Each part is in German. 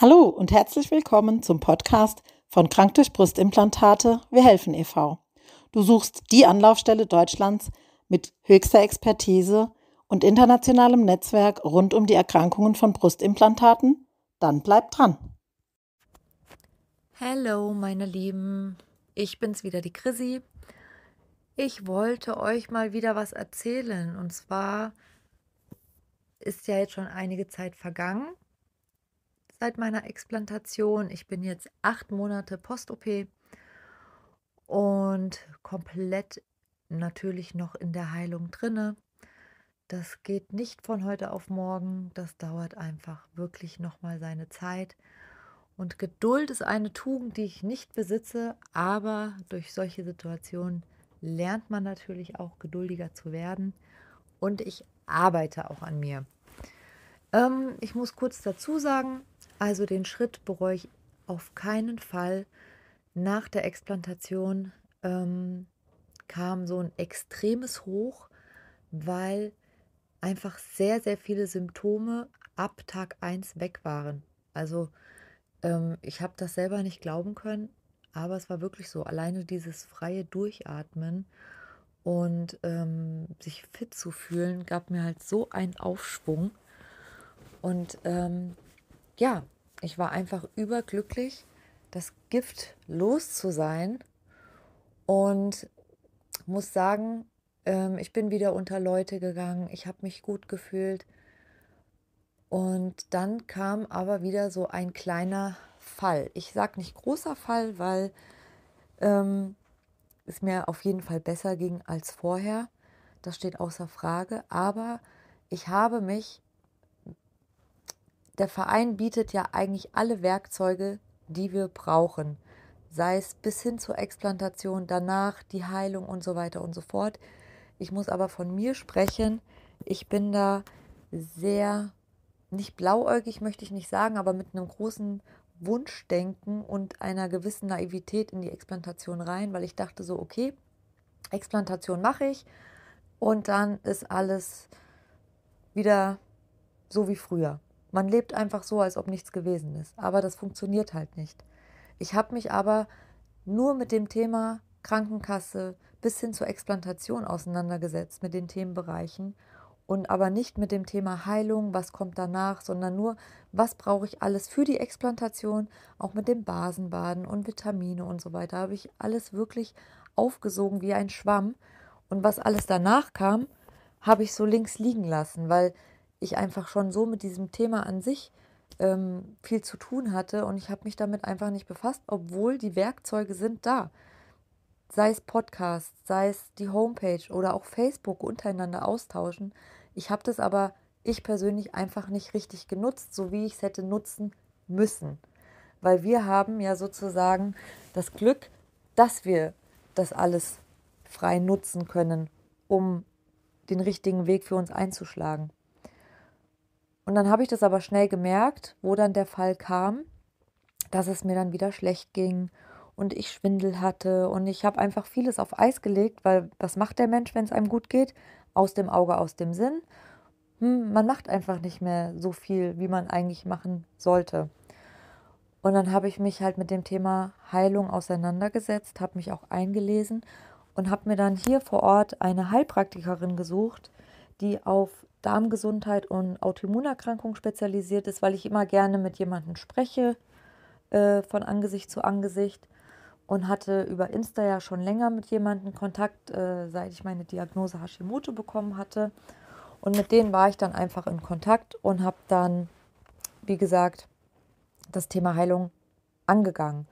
Hallo und herzlich willkommen zum Podcast von Krank durch Brustimplantate Wir helfen e.V. Du suchst die Anlaufstelle Deutschlands mit höchster Expertise und internationalem Netzwerk rund um die Erkrankungen von Brustimplantaten? Dann bleib dran. Hallo meine Lieben, ich bin's wieder die Chrissy. Ich wollte euch mal wieder was erzählen und zwar ist ja jetzt schon einige Zeit vergangen seit meiner Explantation. Ich bin jetzt acht Monate Post-OP und komplett natürlich noch in der Heilung drinne. Das geht nicht von heute auf morgen. Das dauert einfach wirklich noch mal seine Zeit. Und Geduld ist eine Tugend, die ich nicht besitze, aber durch solche Situationen lernt man natürlich auch geduldiger zu werden. Und ich arbeite auch an mir. Ähm, ich muss kurz dazu sagen, also den Schritt bereue ich auf keinen Fall. Nach der Explantation ähm, kam so ein extremes Hoch, weil einfach sehr, sehr viele Symptome ab Tag 1 weg waren. Also ähm, ich habe das selber nicht glauben können, aber es war wirklich so. Alleine dieses freie Durchatmen und ähm, sich fit zu fühlen, gab mir halt so einen Aufschwung. Und ähm, ja, ich war einfach überglücklich, das Gift los zu sein und muss sagen, ähm, ich bin wieder unter Leute gegangen, ich habe mich gut gefühlt. Und dann kam aber wieder so ein kleiner Fall. Ich sage nicht großer Fall, weil ähm, es mir auf jeden Fall besser ging als vorher. Das steht außer Frage. Aber ich habe mich der Verein bietet ja eigentlich alle Werkzeuge, die wir brauchen, sei es bis hin zur Explantation, danach die Heilung und so weiter und so fort. Ich muss aber von mir sprechen, ich bin da sehr, nicht blauäugig möchte ich nicht sagen, aber mit einem großen Wunschdenken und einer gewissen Naivität in die Explantation rein, weil ich dachte so, okay, Explantation mache ich und dann ist alles wieder so wie früher. Man lebt einfach so, als ob nichts gewesen ist. Aber das funktioniert halt nicht. Ich habe mich aber nur mit dem Thema Krankenkasse bis hin zur Explantation auseinandergesetzt, mit den Themenbereichen und aber nicht mit dem Thema Heilung, was kommt danach, sondern nur, was brauche ich alles für die Explantation, auch mit dem Basenbaden und Vitamine und so weiter, habe ich alles wirklich aufgesogen wie ein Schwamm und was alles danach kam, habe ich so links liegen lassen, weil ich einfach schon so mit diesem Thema an sich ähm, viel zu tun hatte und ich habe mich damit einfach nicht befasst, obwohl die Werkzeuge sind da. Sei es Podcast, sei es die Homepage oder auch Facebook untereinander austauschen. Ich habe das aber, ich persönlich, einfach nicht richtig genutzt, so wie ich es hätte nutzen müssen. Weil wir haben ja sozusagen das Glück, dass wir das alles frei nutzen können, um den richtigen Weg für uns einzuschlagen. Und dann habe ich das aber schnell gemerkt, wo dann der Fall kam, dass es mir dann wieder schlecht ging und ich Schwindel hatte und ich habe einfach vieles auf Eis gelegt, weil was macht der Mensch, wenn es einem gut geht? Aus dem Auge, aus dem Sinn. Hm, man macht einfach nicht mehr so viel, wie man eigentlich machen sollte. Und dann habe ich mich halt mit dem Thema Heilung auseinandergesetzt, habe mich auch eingelesen und habe mir dann hier vor Ort eine Heilpraktikerin gesucht, die auf Darmgesundheit und Autoimmunerkrankung spezialisiert ist, weil ich immer gerne mit jemandem spreche, äh, von Angesicht zu Angesicht. Und hatte über Insta ja schon länger mit jemandem Kontakt, äh, seit ich meine Diagnose Hashimoto bekommen hatte. Und mit denen war ich dann einfach in Kontakt und habe dann, wie gesagt, das Thema Heilung angegangen.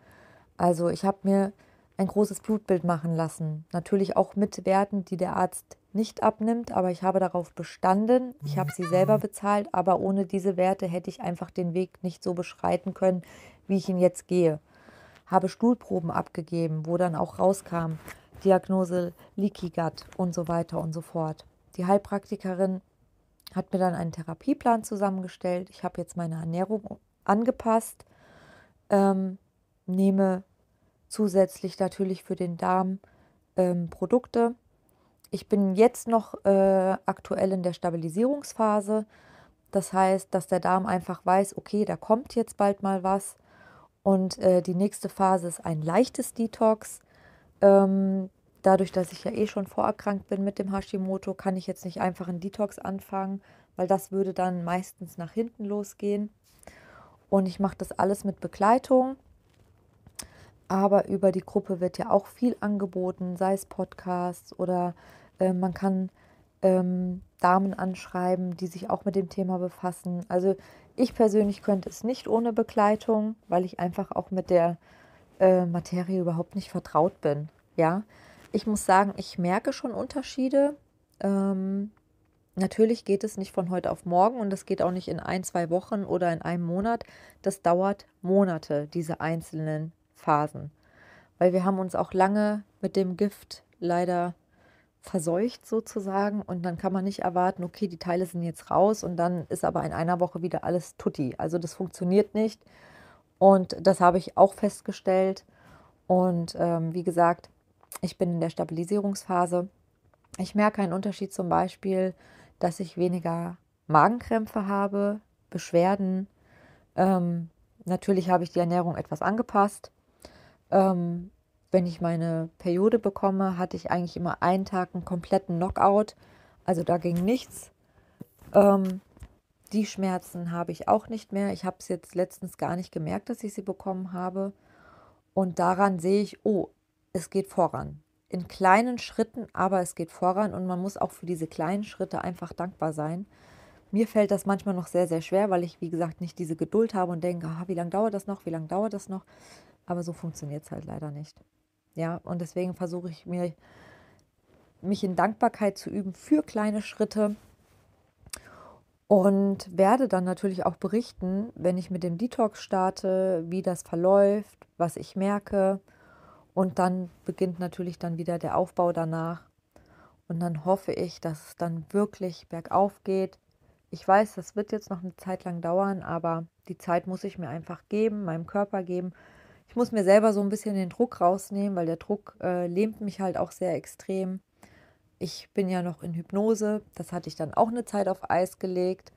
Also ich habe mir ein großes Blutbild machen lassen. Natürlich auch mit Werten, die der Arzt nicht abnimmt, aber ich habe darauf bestanden. Ich habe sie selber bezahlt, aber ohne diese Werte hätte ich einfach den Weg nicht so beschreiten können, wie ich ihn jetzt gehe. Habe Stuhlproben abgegeben, wo dann auch rauskam Diagnose Leaky Gut und so weiter und so fort. Die Heilpraktikerin hat mir dann einen Therapieplan zusammengestellt. Ich habe jetzt meine Ernährung angepasst, ähm, nehme zusätzlich natürlich für den Darm ähm, Produkte. Ich bin jetzt noch äh, aktuell in der Stabilisierungsphase. Das heißt, dass der Darm einfach weiß, okay, da kommt jetzt bald mal was. Und äh, die nächste Phase ist ein leichtes Detox. Ähm, dadurch, dass ich ja eh schon vorerkrankt bin mit dem Hashimoto, kann ich jetzt nicht einfach einen Detox anfangen, weil das würde dann meistens nach hinten losgehen. Und ich mache das alles mit Begleitung. Aber über die Gruppe wird ja auch viel angeboten, sei es Podcasts oder äh, man kann ähm, Damen anschreiben, die sich auch mit dem Thema befassen. Also ich persönlich könnte es nicht ohne Begleitung, weil ich einfach auch mit der äh, Materie überhaupt nicht vertraut bin. Ja, ich muss sagen, ich merke schon Unterschiede. Ähm, natürlich geht es nicht von heute auf morgen und das geht auch nicht in ein, zwei Wochen oder in einem Monat. Das dauert Monate, diese einzelnen Phasen. Weil wir haben uns auch lange mit dem Gift leider verseucht sozusagen und dann kann man nicht erwarten, okay, die Teile sind jetzt raus und dann ist aber in einer Woche wieder alles tutti. Also das funktioniert nicht und das habe ich auch festgestellt und ähm, wie gesagt, ich bin in der Stabilisierungsphase. Ich merke einen Unterschied zum Beispiel, dass ich weniger Magenkrämpfe habe, Beschwerden. Ähm, natürlich habe ich die Ernährung etwas angepasst ähm, wenn ich meine Periode bekomme, hatte ich eigentlich immer einen Tag einen kompletten Knockout. Also da ging nichts. Ähm, die Schmerzen habe ich auch nicht mehr. Ich habe es jetzt letztens gar nicht gemerkt, dass ich sie bekommen habe. Und daran sehe ich, oh, es geht voran. In kleinen Schritten, aber es geht voran. Und man muss auch für diese kleinen Schritte einfach dankbar sein. Mir fällt das manchmal noch sehr, sehr schwer, weil ich, wie gesagt, nicht diese Geduld habe und denke, ah, wie lange dauert das noch, wie lange dauert das noch. Aber so funktioniert es halt leider nicht. Ja, und deswegen versuche ich mir, mich in Dankbarkeit zu üben für kleine Schritte und werde dann natürlich auch berichten, wenn ich mit dem Detox starte, wie das verläuft, was ich merke. Und dann beginnt natürlich dann wieder der Aufbau danach. Und dann hoffe ich, dass es dann wirklich bergauf geht. Ich weiß, das wird jetzt noch eine Zeit lang dauern, aber die Zeit muss ich mir einfach geben, meinem Körper geben, ich muss mir selber so ein bisschen den Druck rausnehmen, weil der Druck äh, lähmt mich halt auch sehr extrem. Ich bin ja noch in Hypnose, das hatte ich dann auch eine Zeit auf Eis gelegt.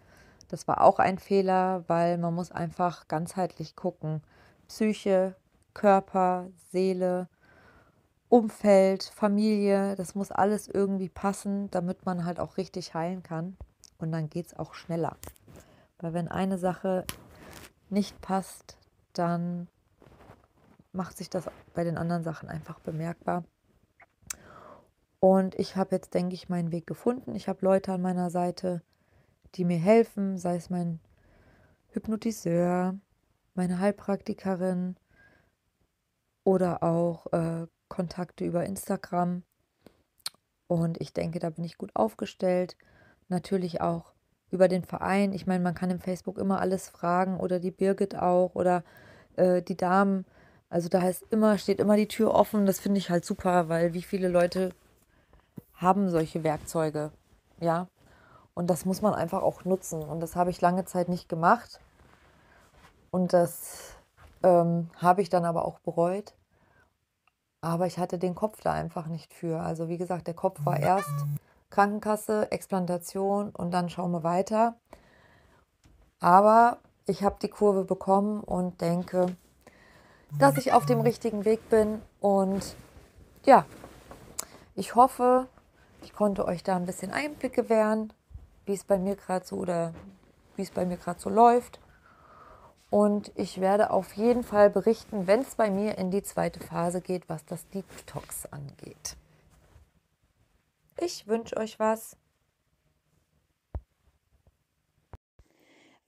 Das war auch ein Fehler, weil man muss einfach ganzheitlich gucken. Psyche, Körper, Seele, Umfeld, Familie, das muss alles irgendwie passen, damit man halt auch richtig heilen kann. Und dann geht es auch schneller. Weil wenn eine Sache nicht passt, dann macht sich das bei den anderen Sachen einfach bemerkbar. Und ich habe jetzt, denke ich, meinen Weg gefunden. Ich habe Leute an meiner Seite, die mir helfen, sei es mein Hypnotiseur, meine Heilpraktikerin oder auch äh, Kontakte über Instagram. Und ich denke, da bin ich gut aufgestellt. Natürlich auch über den Verein. Ich meine, man kann im Facebook immer alles fragen oder die Birgit auch oder äh, die Damen also da heißt immer, steht immer die Tür offen. Das finde ich halt super, weil wie viele Leute haben solche Werkzeuge, ja. Und das muss man einfach auch nutzen. Und das habe ich lange Zeit nicht gemacht. Und das ähm, habe ich dann aber auch bereut. Aber ich hatte den Kopf da einfach nicht für. Also wie gesagt, der Kopf war erst Krankenkasse, Explantation und dann schauen wir weiter. Aber ich habe die Kurve bekommen und denke, dass ich auf dem richtigen Weg bin. Und ja, ich hoffe, ich konnte euch da ein bisschen Einblicke gewähren, wie es bei mir gerade so oder wie es bei mir gerade so läuft. Und ich werde auf jeden Fall berichten, wenn es bei mir in die zweite Phase geht, was das Detox angeht. Ich wünsche euch was.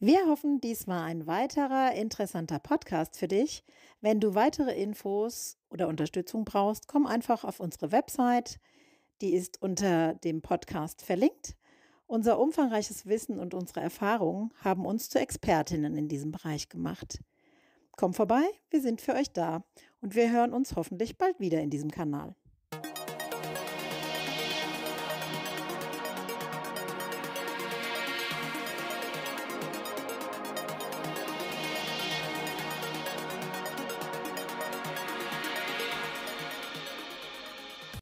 Wir hoffen, dies war ein weiterer interessanter Podcast für dich. Wenn du weitere Infos oder Unterstützung brauchst, komm einfach auf unsere Website. Die ist unter dem Podcast verlinkt. Unser umfangreiches Wissen und unsere Erfahrungen haben uns zu Expertinnen in diesem Bereich gemacht. Komm vorbei, wir sind für euch da und wir hören uns hoffentlich bald wieder in diesem Kanal.